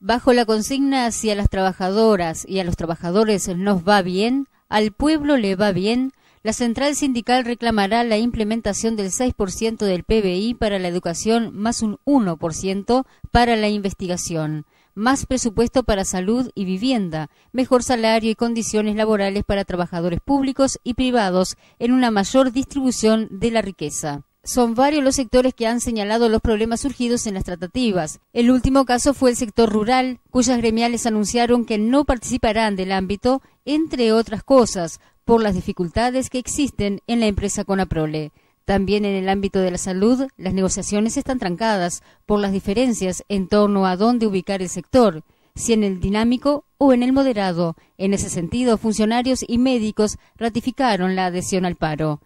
Bajo la consigna si a las trabajadoras y a los trabajadores nos va bien, al pueblo le va bien, la central sindical reclamará la implementación del 6% del PBI para la educación más un 1% para la investigación, más presupuesto para salud y vivienda, mejor salario y condiciones laborales para trabajadores públicos y privados en una mayor distribución de la riqueza. Son varios los sectores que han señalado los problemas surgidos en las tratativas. El último caso fue el sector rural, cuyas gremiales anunciaron que no participarán del ámbito, entre otras cosas, por las dificultades que existen en la empresa Conaprole. También en el ámbito de la salud, las negociaciones están trancadas por las diferencias en torno a dónde ubicar el sector, si en el dinámico o en el moderado. En ese sentido, funcionarios y médicos ratificaron la adhesión al paro.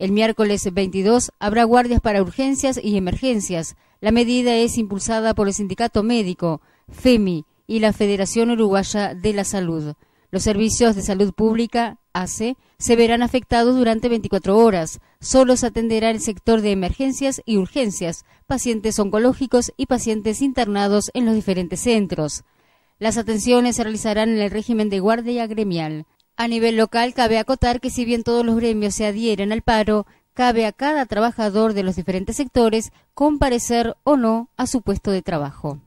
El miércoles 22 habrá guardias para urgencias y emergencias. La medida es impulsada por el Sindicato Médico, FEMI y la Federación Uruguaya de la Salud. Los servicios de salud pública, ACE, se verán afectados durante 24 horas. Solo se atenderá el sector de emergencias y urgencias, pacientes oncológicos y pacientes internados en los diferentes centros. Las atenciones se realizarán en el régimen de guardia gremial. A nivel local, cabe acotar que si bien todos los gremios se adhieren al paro, cabe a cada trabajador de los diferentes sectores comparecer o no a su puesto de trabajo.